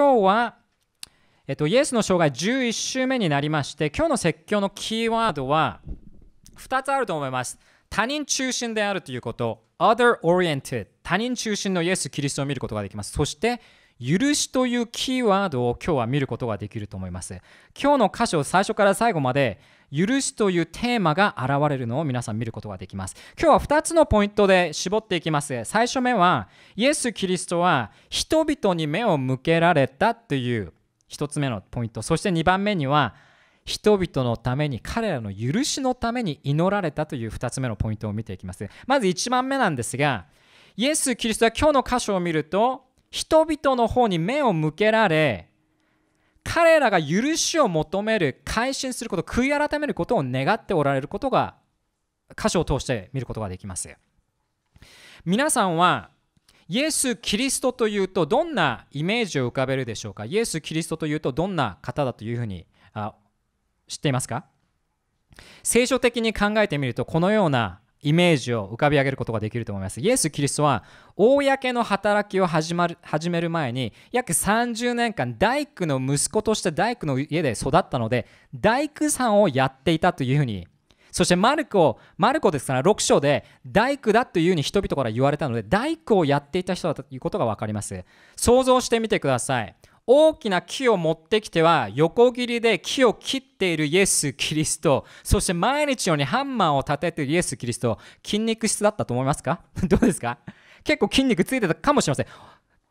今日は、えっと、イエスの生涯11週目になりまして今日の説教のキーワードは2つあると思います他人中心であるということ Other Oriented 他人中心のイエス・キリストを見ることができますそして許しというキーワードを今日は見ることができると思います。今日の箇所最初から最後まで許しというテーマが現れるのを皆さん見ることができます。今日は2つのポイントで絞っていきます。最初目は、イエス・キリストは人々に目を向けられたという1つ目のポイント。そして2番目には、人々のために彼らの許しのために祈られたという2つ目のポイントを見ていきます。まず1番目なんですが、イエス・キリストは今日の箇所を見ると、人々の方に目を向けられ彼らが許しを求める改心すること悔い改めることを願っておられることが箇所を通して見ることができます皆さんはイエス・キリストというとどんなイメージを浮かべるでしょうかイエス・キリストというとどんな方だというふうにあ知っていますか聖書的に考えてみるとこのようなイメージを浮かび上げることができると思います。イエス・キリストは公の働きを始まる始める前に約30年間大工の息子として大工の家で育ったので大工さんをやっていたというふうにそしてマルコマルコですから6章で大工だというふうに人々から言われたので大工をやっていた人だということが分かります。想像してみてください。大きな木を持ってきては横切りで木を切っているイエス・キリストそして毎日のようにハンマーを立てているイエス・キリスト筋肉質だったと思いますか どうですか結構筋肉ついてたかもしれません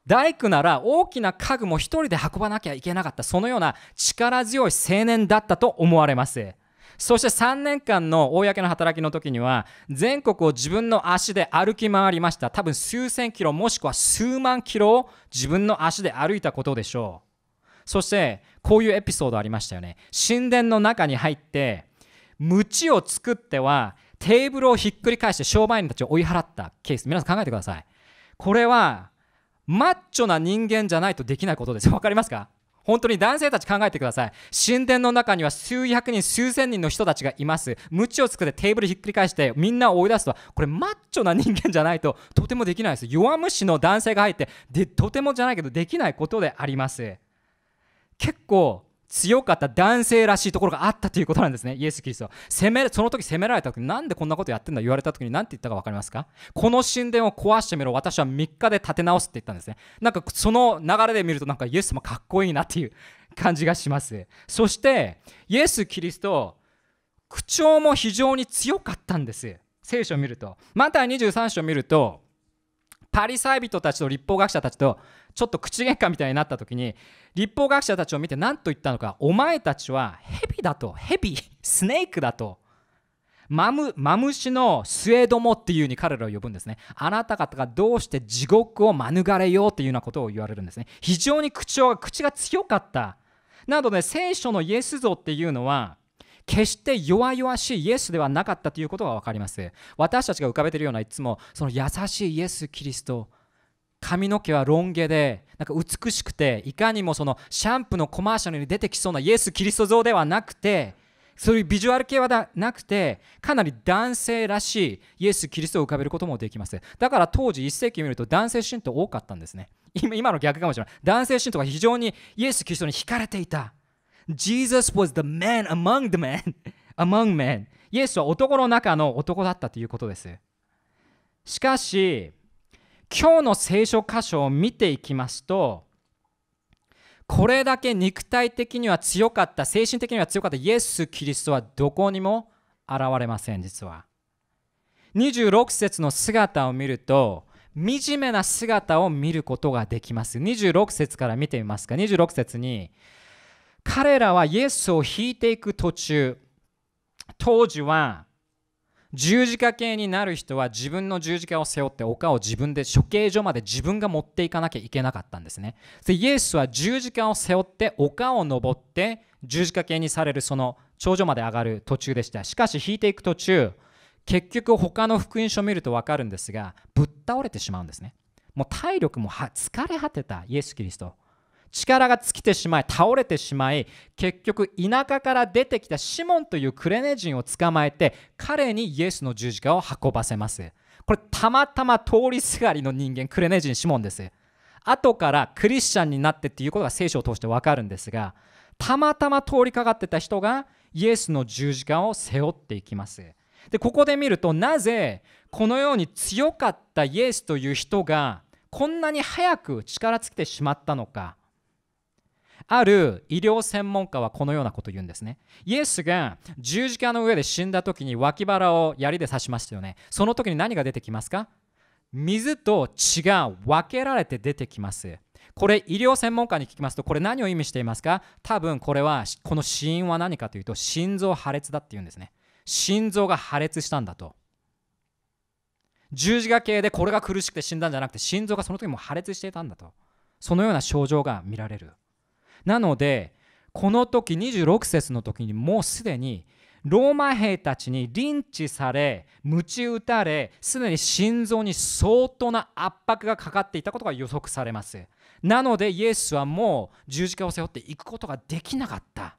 大工なら大きな家具も1人で運ばなきゃいけなかったそのような力強い青年だったと思われますそして3年間の公の働きの時には全国を自分の足で歩き回りました多分数千キロもしくは数万キロを自分の足で歩いたことでしょうそしてこういうエピソードありましたよね神殿の中に入って鞭を作ってはテーブルをひっくり返して商売人たちを追い払ったケース皆さん考えてくださいこれはマッチョな人間じゃないとできないことです分かりますか本当に男性たち考えてください神殿の中には数百人数千人の人たちがいます鞭をつくってテーブルひっくり返してみんなを追い出すとはこれマッチョな人間じゃないととてもできないです弱虫の男性が入ってでとてもじゃないけどできないことであります結構強かった男性らしいところがあったということなんですね、イエス・キリスト責めその時責められた時なんでこんなことやってんだ言われた時に何て言ったか分かりますかこの神殿を壊してみろ、私は3日で立て直すって言ったんですね。なんかその流れで見ると、なんかイエス様かっこいいなっていう感じがします。そして、イエス・キリスト、口調も非常に強かったんです。聖書を見ると。また23章を見ると、パリサイ人たちと立法学者たちとちょっと口喧嘩みたいになった時に立法学者たちを見て何と言ったのかお前たちはヘビだとヘビスネークだとマムマムシの末どもっていうに彼らを呼ぶんですねあなた方がどうして地獄を免れようっていうようなことを言われるんですね非常に口調が口が強かったなので、ね、聖書のイエス像っていうのは決して弱々しいイエスではなかったということが分かります私たちが浮かべているようないつもその優しいイエス・キリスト髪の毛はロン毛でなんか美しくていかにもそのシャンプーのコマーシャルに出てきそうなイエス・キリスト像ではなくてそういうビジュアル系はなくてかなり男性らしいイエス・キリストを浮かべることもできますだから当時1世紀見ると男性信徒多かったんですね今の逆かもしれない男性信徒が非常にイエス・キリストに惹かれていた Jesus was the man among the men. among men. イエスは男の中の男だったということです。しかし、今日の聖書箇所を見ていきますと、これだけ肉体的には強かった、精神的には強かったイエス・キリストはどこにも現れません、実は。26節の姿を見ると、惨めな姿を見ることができます。26節から見てみますか。26節に、彼らはイエスを引いていく途中当時は十字架系になる人は自分の十字架を背負って丘を自分で処刑所まで自分が持っていかなきゃいけなかったんですねでイエスは十字架を背負って丘を登って十字架系にされるその頂上まで上がる途中でしたしかし引いていく途中結局他の福音書を見ると分かるんですがぶっ倒れてしまうんですねもう体力も疲れ果てたイエス・キリスト力が尽きてしまい倒れてしまい結局田舎から出てきたシモンというクレネ人を捕まえて彼にイエスの十字架を運ばせますこれたまたま通りすがりの人間クレネ人シモンです後からクリスチャンになってっていうことが聖書を通してわかるんですがたまたま通りかかってた人がイエスの十字架を背負っていきますでここで見るとなぜこのように強かったイエスという人がこんなに早く力尽きてしまったのかある医療専門家はこのようなことを言うんですねイエスが十字架の上で死んだ時に脇腹を槍で刺しましたよねその時に何が出てきますか水と血が分けられて出てきますこれ医療専門家に聞きますとこれ何を意味していますか多分これはこの死因は何かというと心臓破裂だっていうんですね心臓が破裂したんだと十字架系でこれが苦しくて死んだんじゃなくて心臓がその時も破裂していたんだとそのような症状が見られるなのでこの時26節の時にもうすでにローマ兵たちにリンチされ鞭打たれすでに心臓に相当な圧迫がかかっていたことが予測されますなのでイエスはもう十字架を背負っていくことができなかった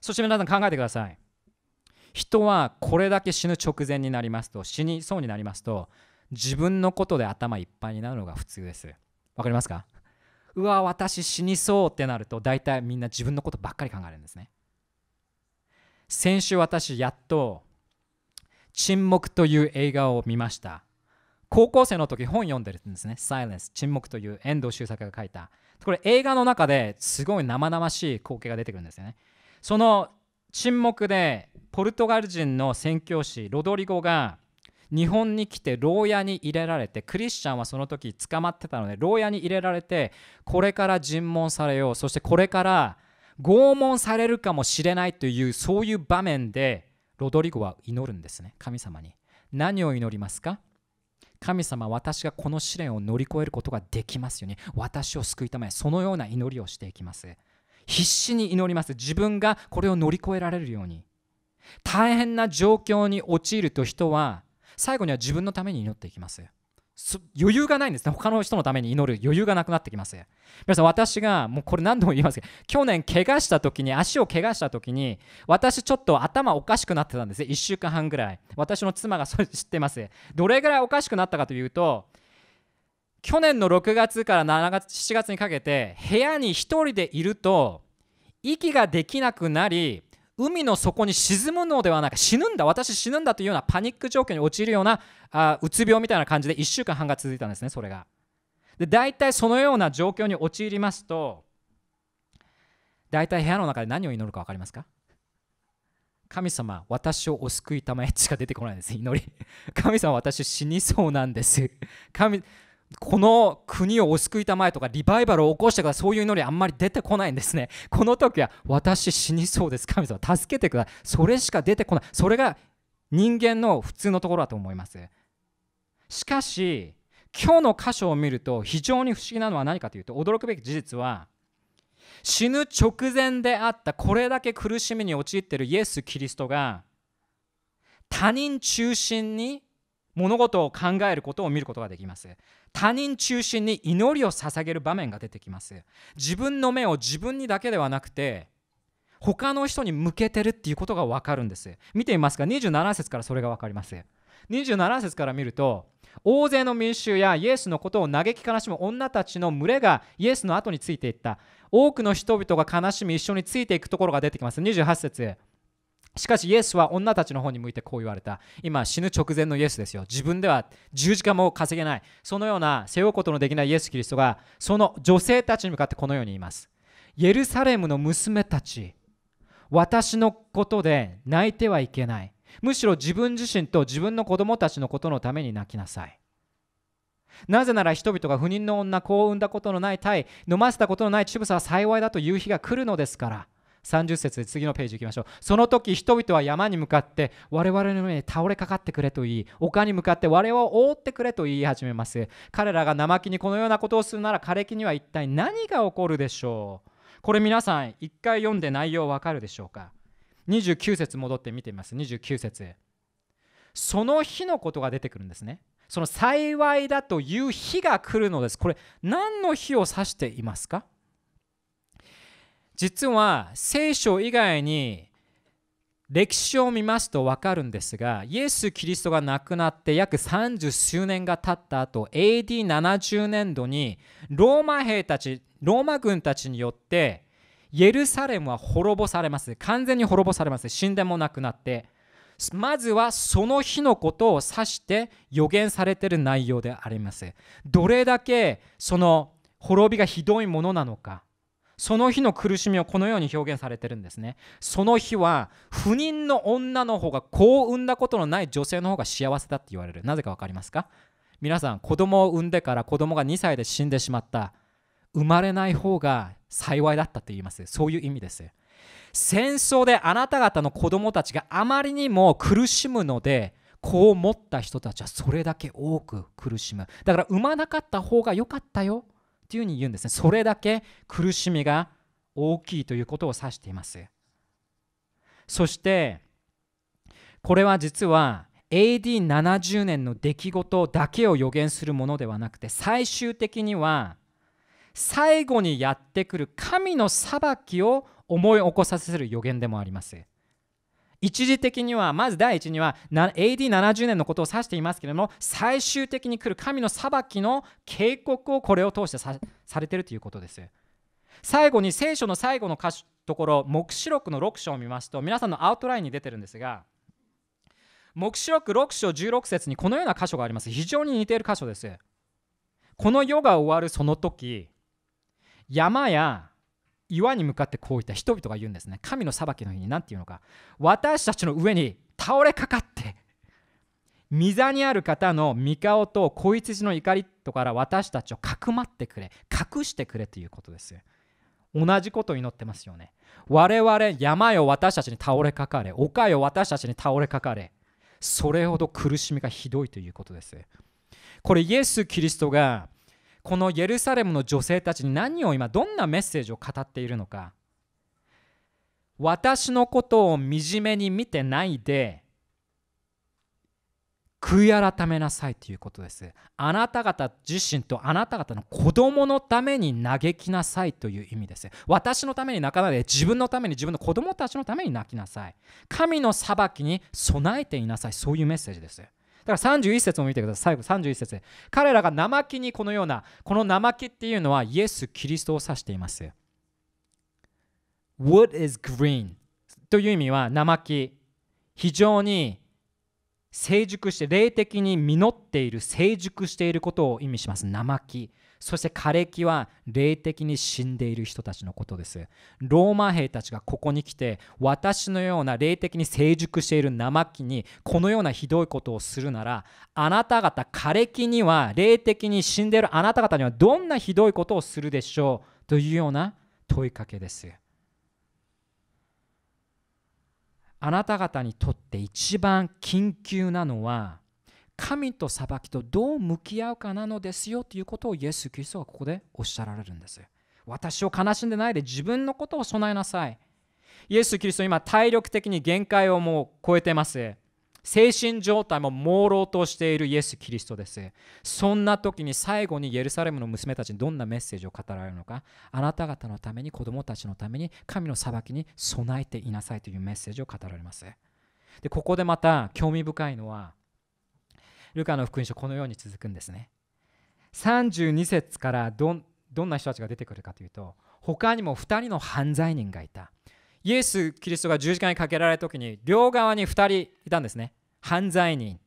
そして皆さん考えてください人はこれだけ死ぬ直前になりますと死にそうになりますと自分のことで頭いっぱいになるのが普通ですわかりますかうわ私死にそうってなると大体みんな自分のことばっかり考えるんですね先週私やっと「沈黙」という映画を見ました高校生の時本読んでるんですね「Silence」「沈黙」という遠藤周作が書いたこれ映画の中ですごい生々しい光景が出てくるんですよねその沈黙でポルトガル人の宣教師ロドリゴが日本に来て牢屋に入れられてクリスチャンはその時捕まってたので牢屋に入れられてこれから尋問されようそしてこれから拷問されるかもしれないというそういう場面でロドリゴは祈るんですね神様に何を祈りますか神様私がこの試練を乗り越えることができますように私を救いためそのような祈りをしていきます必死に祈ります自分がこれを乗り越えられるように大変な状況に陥ると人は最後には自分のために祈っていきます余裕がないんですね他の人のために祈る余裕がなくなってきます皆さん私がもうこれ何度も言いますけど去年怪我した時に足を怪我した時に私ちょっと頭おかしくなってたんです1週間半ぐらい私の妻がそれ知ってますどれぐらいおかしくなったかというと去年の6月から7月7月にかけて部屋に1人でいると息ができなくなり海の底に沈むのではなく死ぬんだ私死ぬんだというようなパニック状況に陥るようなあうつ病みたいな感じで1週間半が続いたんですねそれがで大体そのような状況に陥りますと大体部屋の中で何を祈るか分かりますか神様私をお救いたまえしか出てこないんです祈り神様私死にそうなんです神この国をお救いたまえとかリバイバルを起こしてからそういう祈りあんまり出てこないんですね。この時は私死にそうです神様助けてください。それしか出てこない。それが人間の普通のところだと思います。しかし今日の箇所を見ると非常に不思議なのは何かというと驚くべき事実は死ぬ直前であったこれだけ苦しみに陥っているイエス・キリストが他人中心に物事を考えることを見ることができます。他人中心に祈りを捧げる場面が出てきます自分の目を自分にだけではなくて他の人に向けてるっていうことが分かるんです見てみますか27節からそれが分かります27節から見ると大勢の民衆やイエスのことを嘆き悲しむ女たちの群れがイエスの後についていった多くの人々が悲しみ一緒についていくところが出てきます28節しかしイエスは女たちの方に向いてこう言われた。今死ぬ直前のイエスですよ。自分では十字架も稼げない。そのような背負うことのできないイエス・キリストがその女性たちに向かってこのように言います。イエルサレムの娘たち、私のことで泣いてはいけない。むしろ自分自身と自分の子供たちのことのために泣きなさい。なぜなら人々が不妊の女、子を産んだことのない体、飲ませたことのない乳房は幸いだという日が来るのですから。30節で次のページ行きましょうその時人々は山に向かって我々の上に倒れかかってくれと言い丘に向かって我々を覆ってくれと言い始めます彼らが生木にこのようなことをするなら枯れ木には一体何が起こるでしょうこれ皆さん一回読んで内容わかるでしょうか29節戻って見てみます29節その日のことが出てくるんですねその幸いだという日が来るのですこれ何の日を指していますか実は聖書以外に歴史を見ますと分かるんですがイエス・キリストが亡くなって約30数年が経った後 AD70 年度にローマ兵たちローマ軍たちによってイエルサレムは滅ぼされます完全に滅ぼされます神殿もなくなってまずはその日のことを指して予言されている内容でありますどれだけその滅びがひどいものなのかその日の苦しみをこのように表現されてるんですねその日は不妊の女の方が子を産んだことのない女性の方が幸せだって言われるなぜか分かりますか皆さん子供を産んでから子供が2歳で死んでしまった生まれない方が幸いだったと言いますそういう意味です戦争であなた方の子供たちがあまりにも苦しむので子を持った人たちはそれだけ多く苦しむだから産まなかった方が良かったよていうふうに言うんですねそれだけ苦しみが大きいということを指していますそしてこれは実は AD70 年の出来事だけを予言するものではなくて最終的には最後にやってくる神の裁きを思い起こさせる予言でもあります一時的にはまず第一には AD70 年のことを指していますけれども最終的に来る神の裁きの警告をこれを通してされているということです最後に聖書の最後のところ黙示録の6章を見ますと皆さんのアウトラインに出てるんですが黙示録6章16節にこのような箇所があります非常に似ている箇所ですこの世が終わるその時山や岩に向かってこういった人々が言うんですね神の裁きの日に何て言うのか私たちの上に倒れかかって御座にある方の御顔と子羊の怒りとから私たちをかくまってくれ隠してくれということです同じこと祈ってますよね我々山よ私たちに倒れかかれ丘よ私たちに倒れかかれそれほど苦しみがひどいということですこれイエス・キリストがこのエルサレムの女性たちに何を今どんなメッセージを語っているのか私のことを惨めに見てないで悔い改めなさいということです。あなた方自身とあなた方の子供のために嘆きなさいという意味です。私のために泣かないで自分のために自分の子供たちのために泣きなさい。神の裁きに備えていなさい。そういうメッセージです。だから31節も見てください。最後31節で。彼らが生木にこのような、この生木っていうのはイエス・キリストを指しています。Wood is green という意味は生木。非常に成熟して、霊的に実っている、成熟していることを意味します。生木。そして枯れ木は霊的に死んでいる人たちのことですローマ兵たちがここに来て私のような霊的に成熟している生木にこのようなひどいことをするならあなた方枯れ木には霊的に死んでいるあなた方にはどんなひどいことをするでしょうというような問いかけですあなた方にとって一番緊急なのは神と裁きとどう向き合うかなのですよということをイエス・キリストはここでおっしゃられるんです。私を悲しんでないで自分のことを備えなさい。イエス・キリスト今体力的に限界をもう超えてます。精神状態も朦朧としているイエス・キリストです。そんな時に最後にエルサレムの娘たちにどんなメッセージを語られるのか、あなた方のために子供たちのために神の裁きに備えていなさいというメッセージを語られます。でここでまた興味深いのは、ルカの福音書このように続くんですね32節からどんな人たちが出てくるかというと他にも2人の犯罪人がいたイエス・キリストが十字架にかけられた時に両側に2人いたんですね犯罪人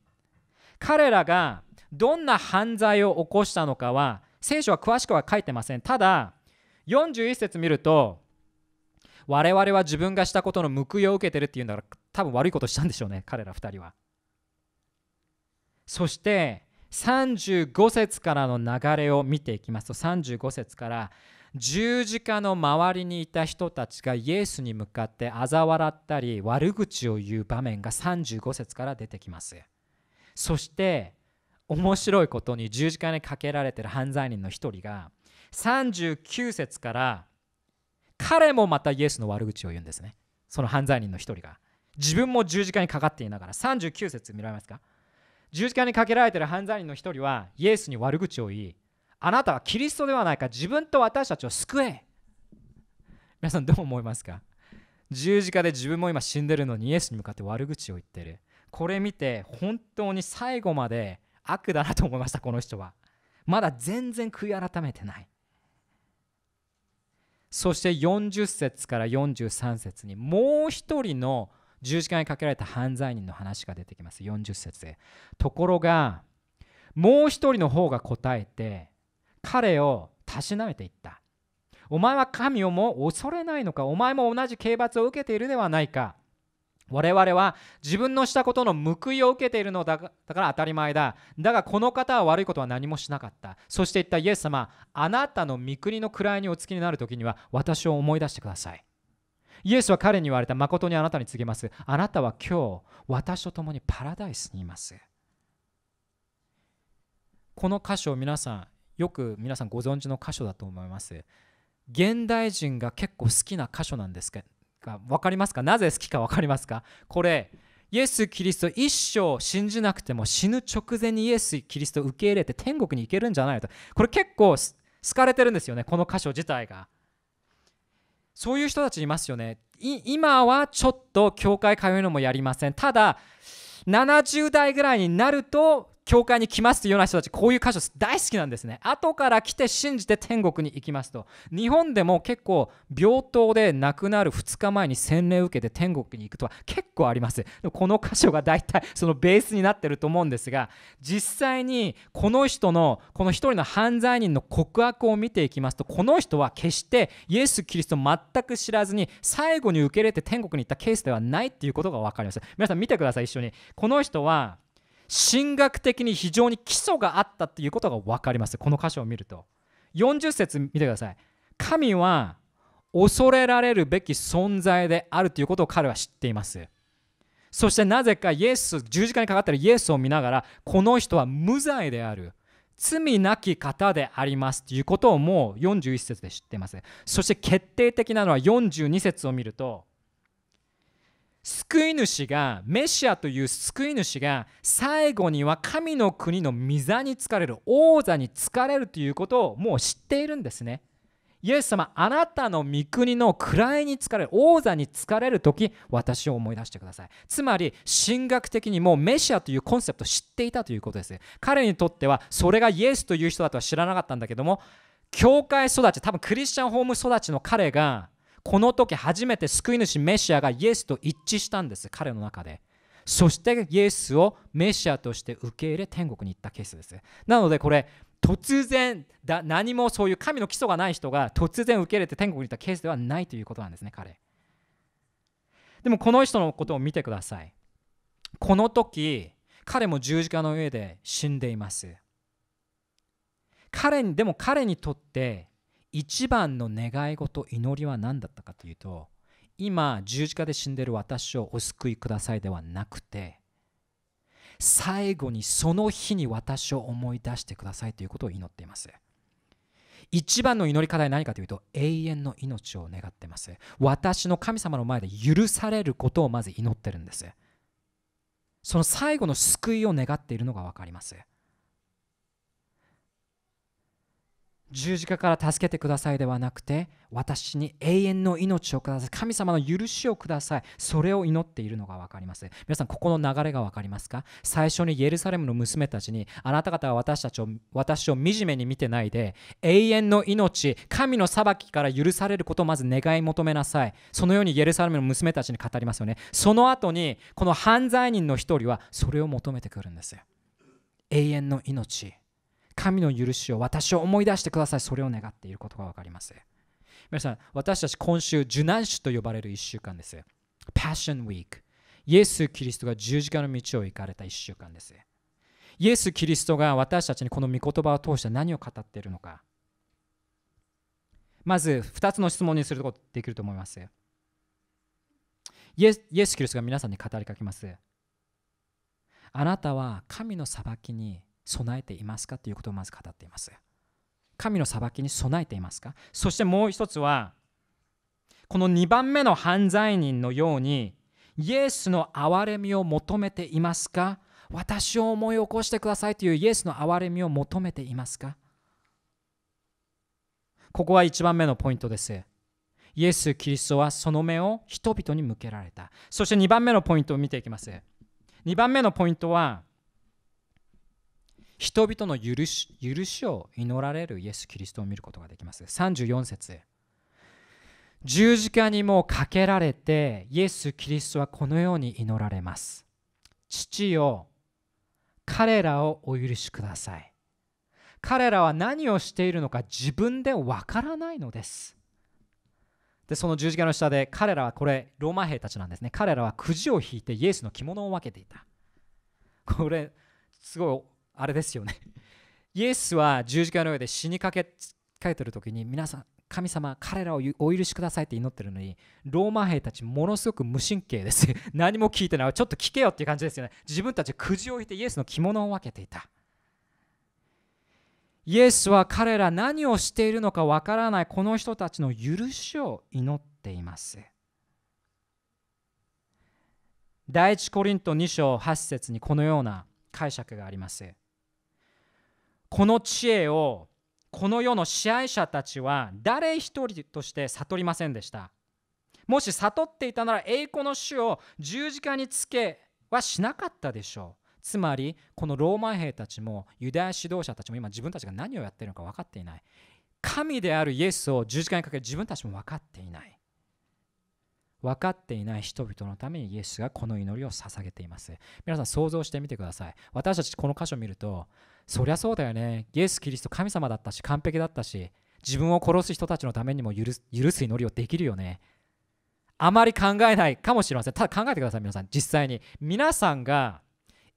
彼らがどんな犯罪を起こしたのかは聖書は詳しくは書いてませんただ41節見ると我々は自分がしたことの報いを受けてるっていうんだから多分悪いことしたんでしょうね彼ら2人はそして35節からの流れを見ていきますと35節から十字架の周りにいた人たちがイエスに向かって嘲笑ったり悪口を言う場面が35節から出てきますそして面白いことに十字架にかけられてる犯罪人の一人が39節から彼もまたイエスの悪口を言うんですねその犯罪人の一人が自分も十字架にかかっていながら39節見られますか十字架にかけられている犯罪人の一人はイエスに悪口を言いあなたはキリストではないか自分と私たちを救え皆さんどう思いますか十字架で自分も今死んでるのにイエスに向かって悪口を言ってるこれ見て本当に最後まで悪だなと思いましたこの人はまだ全然悔い改めてないそして40節から43節にもう一人の十字架にかけられた犯罪人の話が出てきます40節でところがもう一人の方が答えて彼をたしなめていったお前は神をも恐れないのかお前も同じ刑罰を受けているではないか我々は自分のしたことの報いを受けているのだから当たり前だ。だがこの方は悪いことは何もしなかった。そして言ったイエス様、あなたの御国の位にお付きになる時には私を思い出してください。イエスは彼に言われた誠にあなたに告げますあなたは今日私と共にパラダイスにいますこの箇所を皆さんよく皆さんご存知の箇所だと思います現代人が結構好きな箇所なんですが分かりますかなぜ好きか分かりますかこれイエス・キリスト一生信じなくても死ぬ直前にイエス・キリストを受け入れて天国に行けるんじゃないとこれ結構好かれてるんですよねこの箇所自体がそういう人たちいますよね今はちょっと教会通うのもやりませんただ70代ぐらいになると教会に来ますというような人たち、こういう箇所大好きなんですね。後から来て信じて天国に行きますと。日本でも結構、病棟で亡くなる2日前に洗礼を受けて天国に行くとは結構あります。この箇所が大体そのベースになってると思うんですが、実際にこの人の、この1人の犯罪人の告白を見ていきますと、この人は決してイエス・キリスト全く知らずに、最後に受け入れて天国に行ったケースではないっていうことが分かります。皆さん見てください、一緒に。この人は、神学的に非常に基礎があったということが分かりますこの箇所を見ると40節見てください神は恐れられるべき存在であるということを彼は知っていますそしてなぜかイエス十字架にかかっているイエスを見ながらこの人は無罪である罪なき方でありますということをもう41節で知っていますそして決定的なのは42節を見ると救い主がメシアという救い主が最後には神の国の御座に疲れる王座に疲れるということをもう知っているんですね。イエス様あなたの御国の位に疲れる王座に疲れる時私を思い出してくださいつまり神学的にもうメシアというコンセプトを知っていたということです彼にとってはそれがイエスという人だとは知らなかったんだけども教会育ち多分クリスチャンホーム育ちの彼がこの時初めて救い主メシアがイエスと一致したんです彼の中でそしてイエスをメシアとして受け入れ天国に行ったケースですなのでこれ突然だ何もそういう神の基礎がない人が突然受け入れて天国に行ったケースではないということなんですね彼でもこの人のことを見てくださいこの時彼も十字架の上で死んでいます彼にでも彼にとって一番の願い事祈りは何だったかというと今十字架で死んでる私をお救いくださいではなくて最後にその日に私を思い出してくださいということを祈っています一番の祈り課題は何かというと永遠の命を願ってます私の神様の前で許されることをまず祈ってるんですその最後の救いを願っているのが分かります十字架から助けてくださいではなくて私に永遠の命をください神様の許しをくださいそれを祈っているのが分かります皆さんここの流れが分かりますか最初にイエルサレムの娘たちにあなた方は私たちを私を惨めに見てないで永遠の命神の裁きから許されることをまず願い求めなさいそのようにイエルサレムの娘たちに語りますよねその後にこの犯罪人の一人はそれを求めてくるんです永遠の命神の許しを私を思い出してくださいそれを願っていることが分かります皆さん私たち今週受難種と呼ばれる1週間です Passion Week イエス・キリストが十字架の道を行かれた1週間ですイエス・キリストが私たちにこの御言葉を通して何を語っているのかまず2つの質問にすることできると思いますイエイエスキリストが皆さんに語りかけますあなたは神の裁きに備えていますかということをまず語っています。神の裁きに備えていますかそしてもう一つはこの2番目の犯罪人のようにイエスの憐れみを求めていますか私を思い起こしてくださいというイエスの憐れみを求めていますかここは1番目のポイントです。イエス・キリストはその目を人々に向けられた。そして2番目のポイントを見ていきます。2番目のポイントは人々の許し許しを祈られるイエス・キリストを見ることができます。34節十字架にもかけられてイエス・キリストはこのように祈られます。父よ彼らをお許しください。彼らは何をしているのか自分でわからないのです。でその十字架の下で彼らはこれローマ兵たちなんですね彼らはくじを引いてイエスの着物を分けていたこれすごいあれですよね イエスは十字架の上で死にかけかけてる時に皆さん神様彼らをお許しくださいって祈ってるのにローマ兵たちものすごく無神経です 何も聞いてないちょっと聞けよっていう感じですよね自分たちくじを置いてイエスの着物を分けていたイエスは彼ら何をしているのかわからないこの人たちの許しを祈っています第一コリント2章8節にこのような解釈がありますこの知恵をこの世の支配者たちは誰一人として悟りませんでしたもし悟っていたなら栄光の死を十字架につけはしなかったでしょうつまりこのローマ兵たちもユダヤ指導者たちも今自分たちが何をやっているのか分かっていない神であるイエスを十字架にかけ自分たちも分かっていない分かっていない人々のためにイエスがこの祈りを捧げています皆さん想像してみてください私たちこの箇所を見るとそりゃそうだよねイエス・キリスト神様だったし完璧だったし自分を殺す人たちのためにも許す許す祈りをできるよねあまり考えないかもしれませんただ考えてください皆さん実際に皆さんが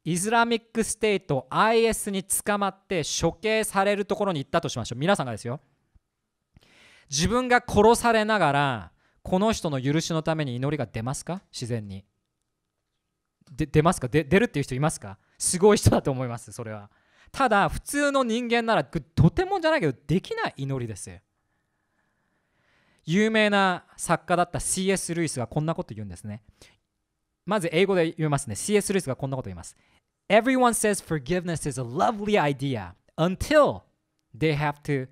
イスラミックステート IS に捕まって処刑されるところに行ったとしましょう皆さんがですよ自分が殺されながらこの人の許しのために祈りが出ますか自然にで出ますか出るっていう人いますかすごい人だと思いますそれはただ普通の人間ならとてもじゃないけどできない祈りです有名な作家だった C.S. ルイスがこんなこと言うんですねまず英語で言いますね C.S. ルイスがこんなこと言います Everyone says forgiveness is a lovely idea until they have to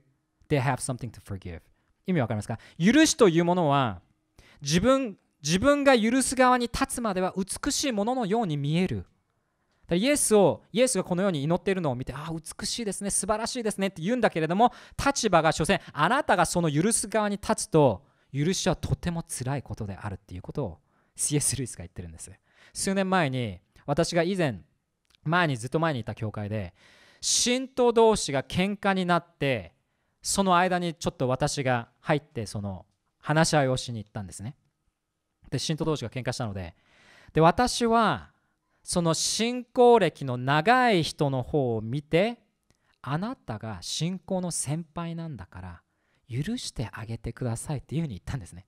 they have something to forgive 意味わかりますか許しというものは自分自分が許す側に立つまでは美しいもののように見えるイエスをイエスがこのように祈っているのを見てああ美しいですね素晴らしいですねって言うんだけれども立場が所詮あなたがその許す側に立つと許しはとても辛いことであるっていうことを CS ルイスが言ってるんです数年前に私が以前前にずっと前にいた教会で信徒同士が喧嘩になってその間にちょっと私が入ってその話し合いをしに行ったんですねで信徒同士が喧嘩したのでで私はその信仰歴の長い人の方を見てあなたが信仰の先輩なんだから許してあげてくださいっていうふうに言ったんですね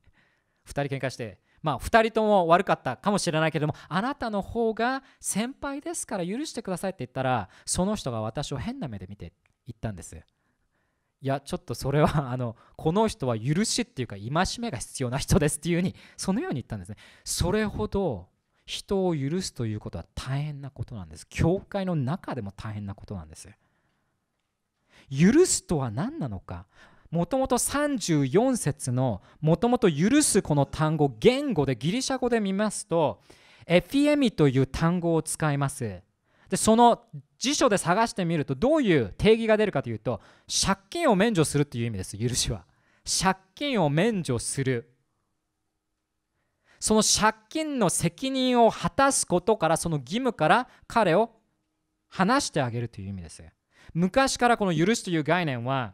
2人喧嘩してまあ2人とも悪かったかもしれないけれどもあなたの方が先輩ですから許してくださいって言ったらその人が私を変な目で見て言ったんですいやちょっとそれは あのこの人は許しっていうか戒めが必要な人ですっていうふうにそのように言ったんですねそれほど人を許すということは大変なことなんです。教会の中でも大変なことなんです。許すとは何なのか。もともと34節のもともと許すこの単語言語でギリシャ語で見ますとエフィエミという単語を使います。でその辞書で探してみるとどういう定義が出るかというと借金を免除するという意味です許しは。借金を免除するその借金の責任を果たすことからその義務から彼を離してあげるという意味です昔からこの許すという概念は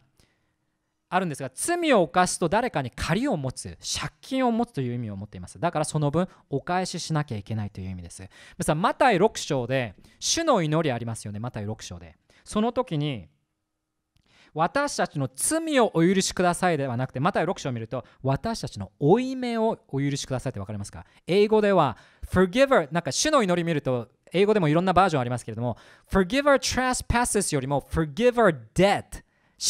あるんですが罪を犯すと誰かに借りを持つ借金を持つという意味を持っていますだからその分お返ししなきゃいけないという意味です皆さんマタイ6章で主の祈りありますよねマタイ6章でその時に私たちの罪をお許しくださいではなくて、また6章を見ると、私たちの負い目をお許しくださいって分かりますか英語では、forgiver、なんか主の祈り見ると、英語でもいろんなバージョンありますけれども、forgiver trespasses よりも、forgiver debt、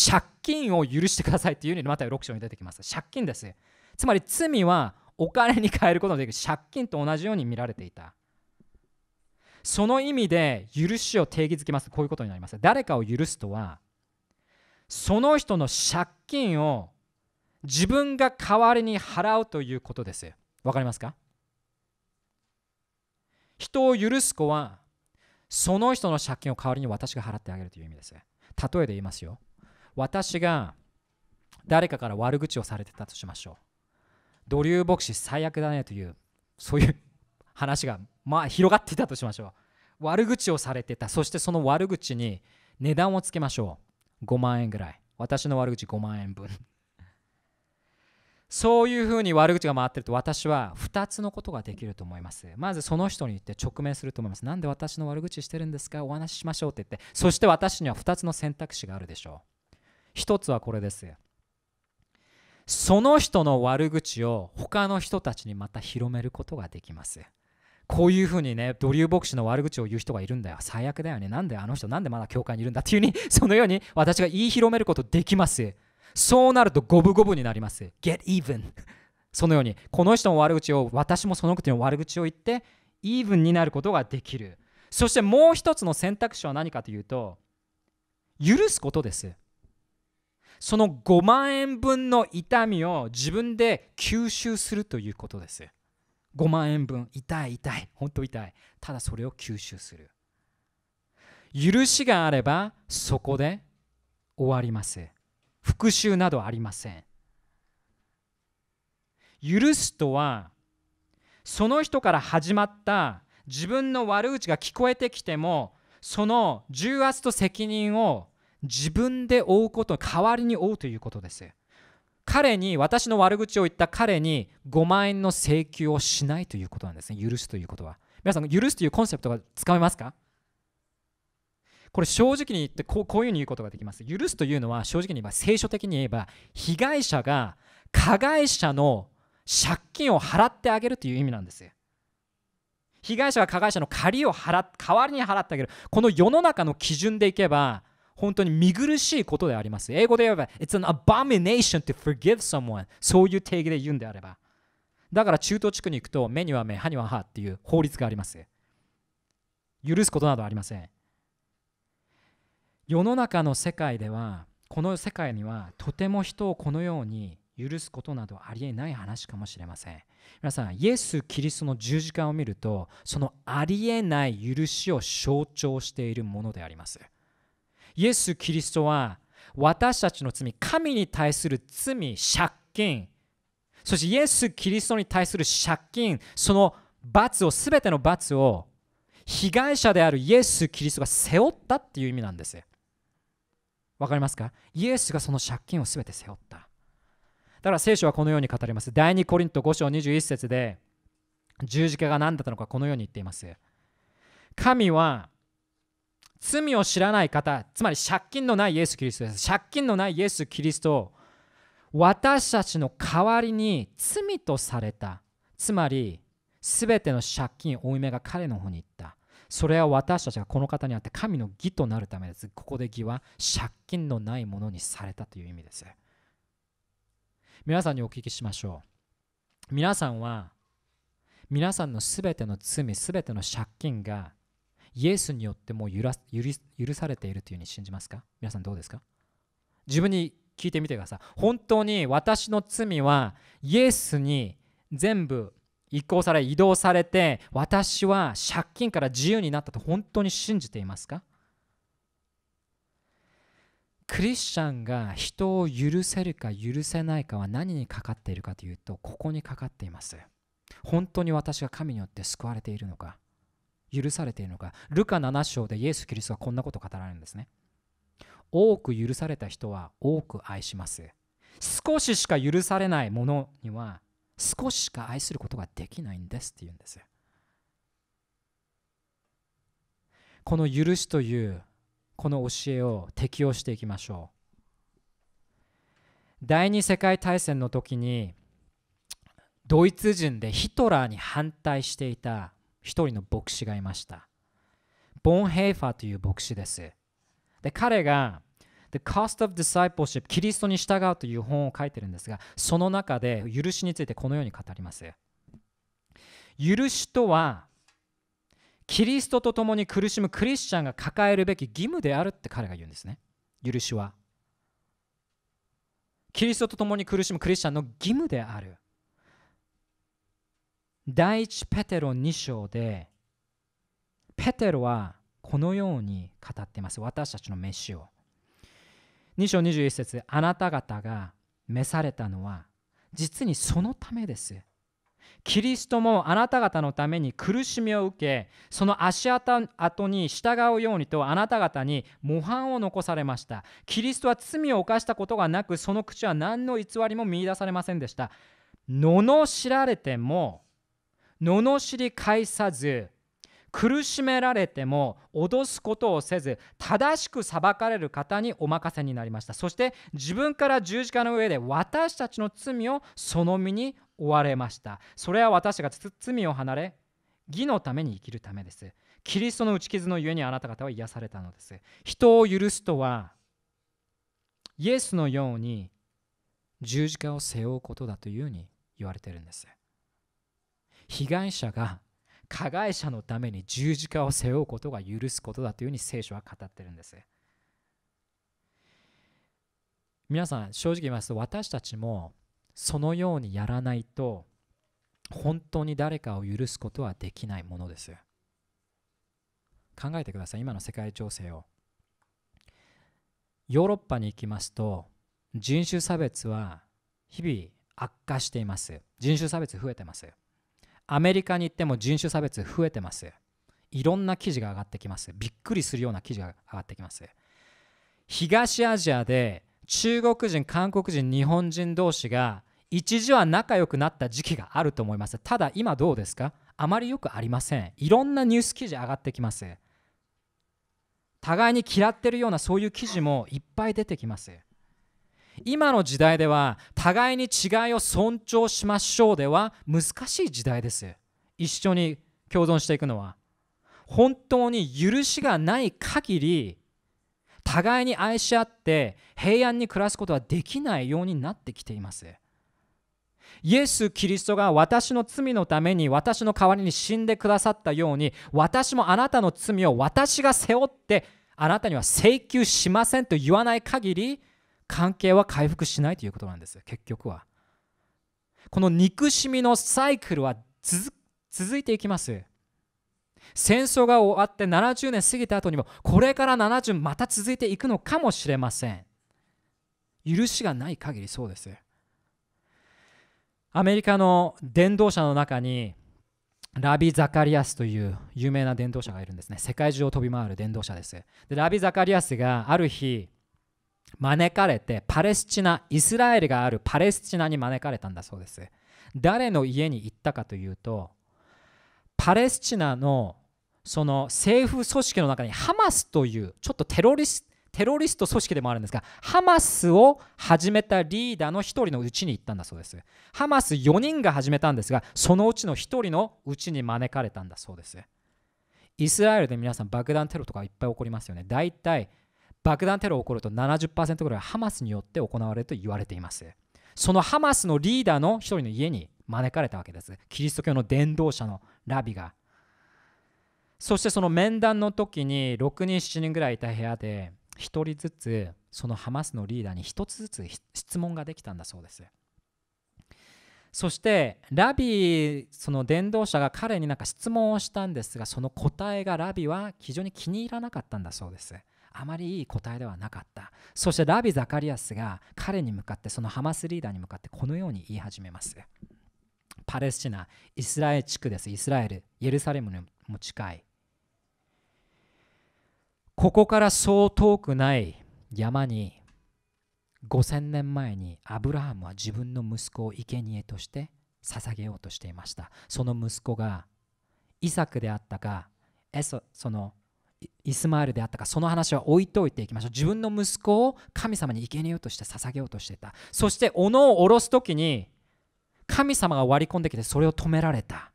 借金を許してくださいっていうふうにまた6章に出てきます。借金です。つまり罪はお金に変えることのできる借金と同じように見られていた。その意味で許しを定義づけます。こういうことになります。誰かを許すとは、その人の借金を自分が代わりに払うということです。わかりますか人を許す子はその人の借金を代わりに私が払ってあげるという意味です。例えで言いますよ。私が誰かから悪口をされてたとしましょう。ドリュー牧師最悪だねというそういう 話がまあ広がっていたとしましょう。悪口をされてたそしてその悪口に値段をつけましょう。5万円ぐらい私の悪口5万円分 そういうふうに悪口が回ってると私は2つのことができると思いますまずその人に言って直面すると思いますなんで私の悪口してるんですかお話ししましょうって言ってそして私には2つの選択肢があるでしょう1つはこれですその人の悪口を他の人たちにまた広めることができますこういうふうにね、ドリュー牧師の悪口を言う人がいるんだよ。最悪だよね。なんであの人、なんでまだ教会にいるんだっていうふうに、そのように私が言い広めることできます。そうなると五分五分になります。get even そのように、この人の悪口を、私もその人の悪口を言って、イーブンになることができる。そしてもう一つの選択肢は何かというと、許すことです。その5万円分の痛みを自分で吸収するということです。5万円分痛い痛い本当痛いただそれを吸収する許しがあればそこで終わります復讐などありません許すとはその人から始まった自分の悪口が聞こえてきてもその重圧と責任を自分で負うこと代わりに負うということです彼に私の悪口を言った彼に5万円の請求をしないということなんですね許すということは皆さん許すというコンセプトがつかめますかこれ正直に言ってこうこういうふうに言うことができます許すというのは正直に言えば聖書的に言えば被害者が加害者の借金を払ってあげるという意味なんですよ被害者が加害者の借りを払代わりに払ってあげるこの世の中の基準でいけば本当に見苦しいことであります。英語で言えば、It's an abomination to forgive someone。そういう定義で言うんであれば。だから中東地区に行くと、目には目、歯には歯っていう法律があります。許すことなどありません。世の中の世界では、この世界にはとても人をこのように許すことなどありえない話かもしれません。皆さん、イエス・キリストの十字架を見ると、そのありえない許しを象徴しているものであります。イエス・キリストは私たちの罪、神に対する罪、借金、そしてイエス・キリストに対する借金、その罰を、すべての罰を被害者であるイエス・キリストが背負ったっていう意味なんです。わかりますかイエスがその借金をすべて背負った。だから聖書はこのように語ります。第2コリント5章21節で十字架が何だったのかこのように言っています。神は罪を知らない方つまり借金のないイエス・キリストです借金のないイエス・キリストを私たちの代わりに罪とされたつまり全ての借金負い目が彼の方に行ったそれは私たちがこの方にあって神の義となるためですここで義は借金のないものにされたという意味です皆さんにお聞きしましょう皆さんは皆さんの全ての罪全ての借金がイエスによってもう許許されているというふうに信じますか皆さんどうですか自分に聞いてみてください。本当に私の罪はイエスに全部移行され移動されて私は借金から自由になったと本当に信じていますかクリスチャンが人を許せるか許せないかは何にかかっているかというとここにかかっています本当に私が神によって救われているのか許されているのかルカ7章でイエス・キリストはこんなこと語られるんですね多く許された人は多く愛します少ししか許されないものには少ししか愛することができないんですって言うんですこの許しというこの教えを適用していきましょう第二世界大戦の時にドイツ人でヒトラーに反対していた一人の牧師がいましたボン・ヘイファーという牧師ですで彼が The Cost of Discipleship キリストに従うという本を書いてるんですがその中で許しについてこのように語ります許しとはキリストと共に苦しむクリスチャンが抱えるべき義務であるって彼が言うんですね許しはキリストと共に苦しむクリスチャンの義務である第一ペテロ2章でペテロはこのように語っています私たちの飯を2章21節あなた方が召されたのは実にそのためですキリストもあなた方のために苦しみを受けその足跡に従うようにとあなた方に模範を残されましたキリストは罪を犯したことがなくその口は何の偽りも見いだされませんでした罵られても罵り返さず苦しめられても脅すことをせず正しく裁かれる方にお任せになりましたそして自分から十字架の上で私たちの罪をその身に追われましたそれは私が罪を離れ義のために生きるためですキリストの打ち傷のゆえにあなた方は癒されたのです人を許すとはイエスのように十字架を背負うことだというふうに言われてるんです被害者が加害者のために十字架を背負うことが許すことだというふうに聖書は語ってるんです皆さん正直言いますと私たちもそのようにやらないと本当に誰かを許すことはできないものです考えてください今の世界情勢をヨーロッパに行きますと人種差別は日々悪化しています人種差別増えてますアメリカに行っても人種差別増えてます。いろんな記事が上がってきます。びっくりするような記事が上がってきます。東アジアで中国人、韓国人、日本人同士が一時は仲良くなった時期があると思います。ただ今どうですかあまりよくありません。いろんなニュース記事上がってきます。互いに嫌ってるようなそういう記事もいっぱい出てきます。今の時代では互いに違いを尊重しましょうでは難しい時代です一緒に共存していくのは本当に許しがない限り互いに愛し合って平安に暮らすことはできないようになってきていますイエス・キリストが私の罪のために私の代わりに死んでくださったように私もあなたの罪を私が背負ってあなたには請求しませんと言わない限り関係は回復しないということなんです結局はこの憎しみのサイクルは続いていきます戦争が終わって70年過ぎた後にもこれから70また続いていくのかもしれません許しがない限りそうですアメリカの伝道者の中にラビ・ザカリアスという有名な伝道者がいるんですね世界中を飛び回る伝道者ですでラビ・ザカリアスがある日招かれてパレスチナイスラエルがあるパレスチナに招かれたんだそうです誰の家に行ったかというとパレスチナのその政府組織の中にハマスというちょっとテロリステロリスト組織でもあるんですがハマスを始めたリーダーの1人のうちに行ったんだそうですハマス4人が始めたんですがそのうちの1人のうちに招かれたんだそうですイスラエルで皆さん爆弾テロとかいっぱい起こりますよね大体爆弾テロが起こると70%ぐらいハマスによって行われると言われていますそのハマスのリーダーの一人の家に招かれたわけですキリスト教の伝道者のラビがそしてその面談の時に6人7人ぐらいいた部屋で1人ずつそのハマスのリーダーに1つずつ質問ができたんだそうですそしてラビその伝道者が彼になんか質問をしたんですがその答えがラビは非常に気に入らなかったんだそうですあまりいい答えではなかったそしてラビ・ザカリアスが彼に向かってそのハマスリーダーに向かってこのように言い始めますパレスチナイスラエル地区ですイスラエルエルサレムにも近いここからそう遠くない山に5000年前にアブラハムは自分の息子を生贄として捧げようとしていましたその息子がイサクであったかエソそのイスマールであったかその話は置いといていきましょう自分の息子を神様に生贄として捧げようとしていたそして斧を下ろす時に神様が割り込んできてそれを止められた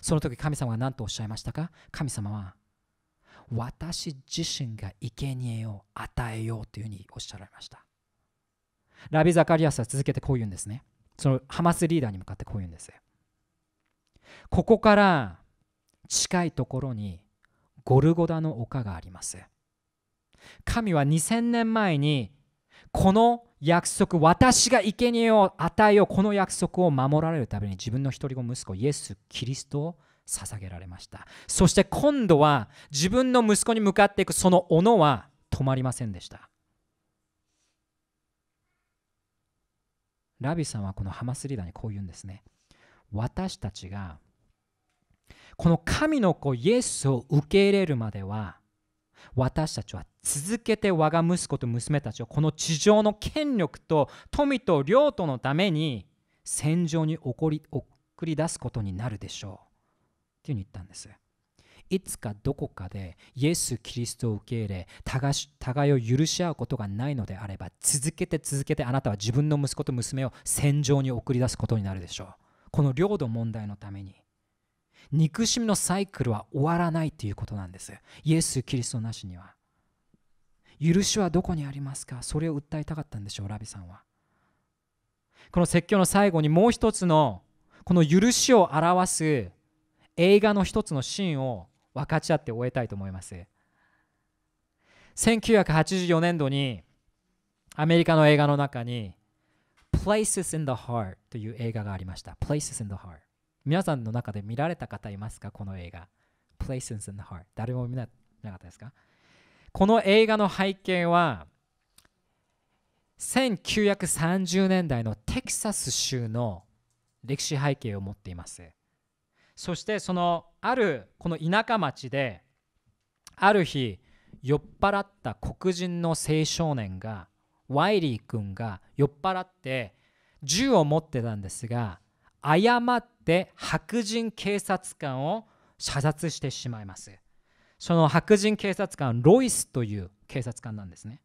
その時神様は何とおっしゃいましたか神様は私自身が生贄を与えようというふうにおっしゃられましたラビ・ザカリアスは続けてこう言うんですねそのハマスリーダーに向かってこう言うんですここから近いところにゴルゴダの丘があります神は2000年前にこの約束私が生贄を与えようこの約束を守られるために自分の一人子息子イエス・キリストを捧げられましたそして今度は自分の息子に向かっていくその斧は止まりませんでしたラビさんはこのハマスリーダーにこう言うんですね私たちがこの神の子イエスを受け入れるまでは私たちは続けて我が息子と娘たちをこの地上の権力と富と領土のために戦場に送り送り出すことになるでしょうっていうふうに言ったんですいつかどこかでイエス・キリストを受け入れ互いを許し合うことがないのであれば続けて続けてあなたは自分の息子と娘を戦場に送り出すことになるでしょうこの領土問題のために憎しみのサイクルは終わらないということなんですイエス・キリストなしには許しはどこにありますかそれを訴えたかったんでしょうラビさんはこの説教の最後にもう一つのこの許しを表す映画の一つのシーンを分かち合って終えたいと思います1984年度にアメリカの映画の中に Places in the Heart という映画がありました Places in the Heart 皆さんの中で見られた方いますかこの映画。Places in the Heart。誰も見ななかったですかこの映画の背景は、1930年代のテキサス州の歴史背景を持っています。そしてそのあるこの田舎町である日酔っ払った黒人の青少年がワイリー君が酔っ払って銃を持ってたんですが誤って白人警察官を射殺してしまいますその白人警察官ロイスという警察官なんですね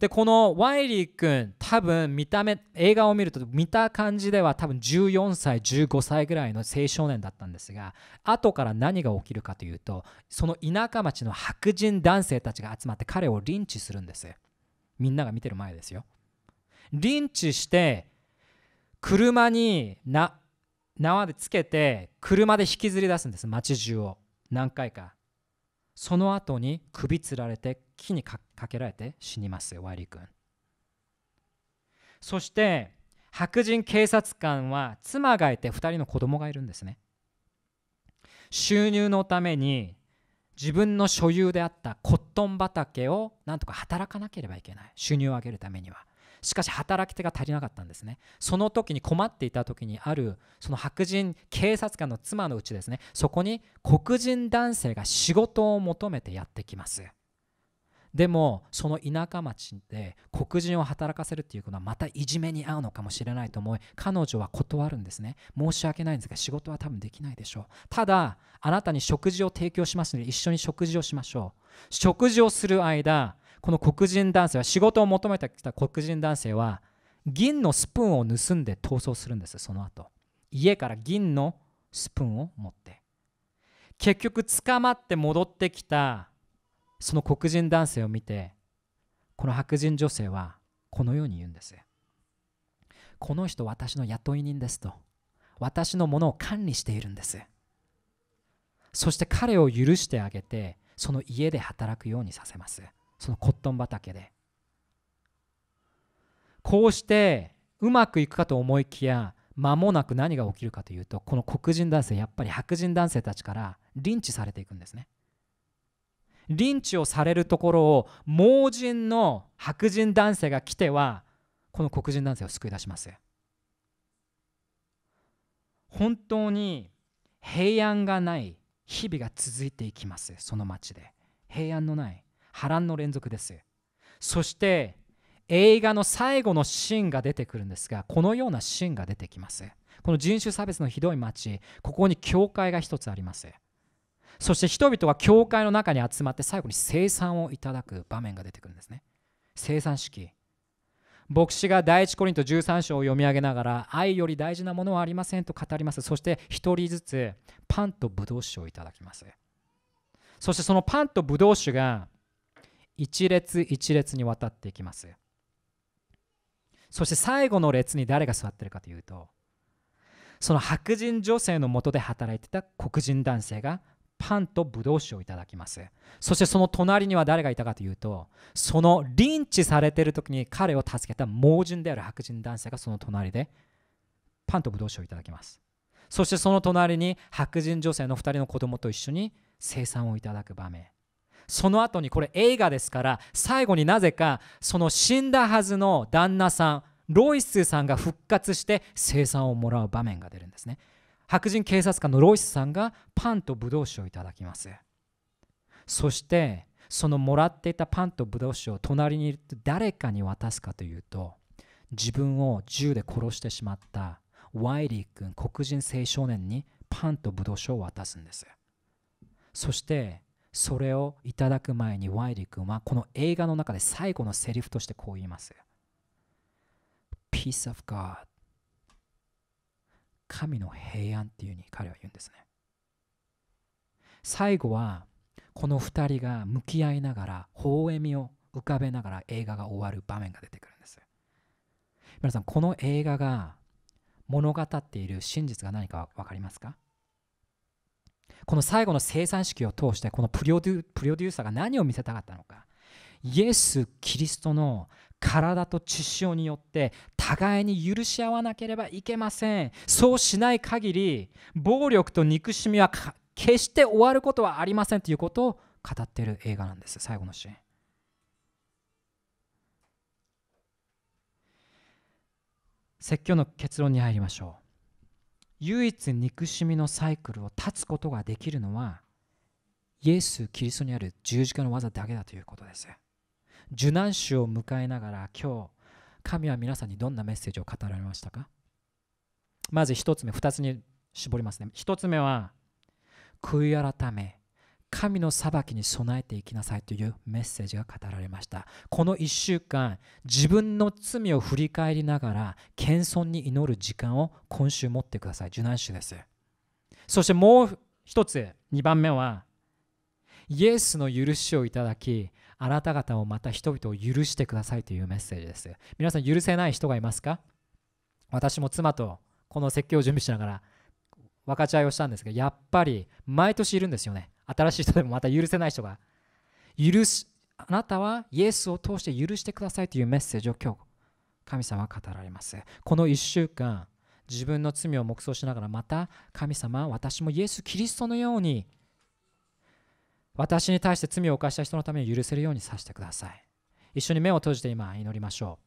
でこのワイリー君多分見た目映画を見ると見た感じでは多分14歳15歳ぐらいの青少年だったんですが後から何が起きるかというとその田舎町の白人男性たちが集まって彼をリンチするんですみんなが見てる前ですよリンチして車にな縄でつけて車で引きずり出すんです町中を何回かその後に首つられて木にかけられて死にますよワイリー君そして白人警察官は妻がいて2人の子供がいるんですね収入のために自分の所有であったコットン畑をなんとか働かなければいけない収入を上げるためにはしかし働き手が足りなかったんですねその時に困っていた時にあるその白人警察官の妻のうちですねそこに黒人男性が仕事を求めてやってきますでもその田舎町で黒人を働かせるっていうことはまたいじめに遭うのかもしれないと思い彼女は断るんですね申し訳ないんですが仕事は多分できないでしょうただあなたに食事を提供しますので一緒に食事をしましょう食事をする間この黒人男性は仕事を求めてきた黒人男性は銀のスプーンを盗んで逃走するんですその後家から銀のスプーンを持って結局捕まって戻ってきたその黒人男性を見てこの白人女性はこのように言うんですこの人私の雇い人ですと私のものを管理しているんですそして彼を許してあげてその家で働くようにさせますそのコットン畑でこうしてうまくいくかと思いきや間もなく何が起きるかというとこの黒人男性やっぱり白人男性たちからリンチされていくんですねリンチをされるところを盲人の白人男性が来てはこの黒人男性を救い出します本当に平安がない日々が続いていきますその町で平安のない波乱の連続ですそして映画の最後のシーンが出てくるんですがこのようなシーンが出てきますこの人種差別のひどい町ここに教会が一つありますそして人々は教会の中に集まって最後に生産をいただく場面が出てくるんですね生産式牧師が第一コリント13章を読み上げながら愛より大事なものはありませんと語りますそして1人ずつパンとブドウ酒をいただきますそしてそのパンとブドウ酒が一列一列に渡っていきますそして最後の列に誰が座ってるかというとその白人女性のもとで働いてた黒人男性がパンとブドウ酒をいただきますそしてその隣には誰がいたかというとそのリンチされてる時に彼を助けた盲人である白人男性がその隣でパンとブドウ酒をいただきますそしてその隣に白人女性の2人の子供と一緒に生産をいただく場面その後にこれ映画ですから最後になぜかその死んだはずの旦那さんロイスさんが復活して生産をもらう場面が出るんですね白人警察官のロイスさんがパンとブドウ酒をいただきますそしてそのもらっていたパンとブドウ酒を隣にいる誰かに渡すかというと自分を銃で殺してしまったワイリー君黒人青少年にパンとブドウ酒を渡すんですそしてそれをいただく前にワイリー君はこの映画の中で最後のセリフとしてこう言います Peace of God 神の平安っていうふうに彼は言うんですね最後はこの2人が向き合いながら微笑みを浮かべながら映画が終わる場面が出てくるんです皆さんこの映画が物語っている真実が何か分かりますかこの最後の生産式を通してこのプロデュプロデューサーが何を見せたかったのかイエス・キリストの体と血潮によって互いに許し合わなければいけませんそうしない限り暴力と憎しみは決して終わることはありませんということを語っている映画なんです最後のシーン説教の結論に入りましょう唯一憎しみのサイクルを断つことができるのはイエス・キリストにある十字架の技だけだということです。受難主を迎えながら今日神は皆さんにどんなメッセージを語られましたかまず1つ目2つに絞りますね1つ目は悔い改め神の裁きに備えていきなさいというメッセージが語られましたこの1週間自分の罪を振り返りながら謙遜に祈る時間を今週持ってください受難週ですそしてもう一つ2番目はイエスの許しをいただきあなた方をまた人々を許してくださいというメッセージです皆さん許せない人がいますか私も妻とこの説教を準備しながら分かち合いをしたんですがやっぱり毎年いるんですよね新しい人でもまた許せない人が許すあなたはイエスを通して許してくださいというメッセージを今日神様は語られますこの1週間自分の罪を黙想しながらまた神様私もイエス・キリストのように私に対して罪を犯した人のために許せるようにさせてください一緒に目を閉じて今祈りましょう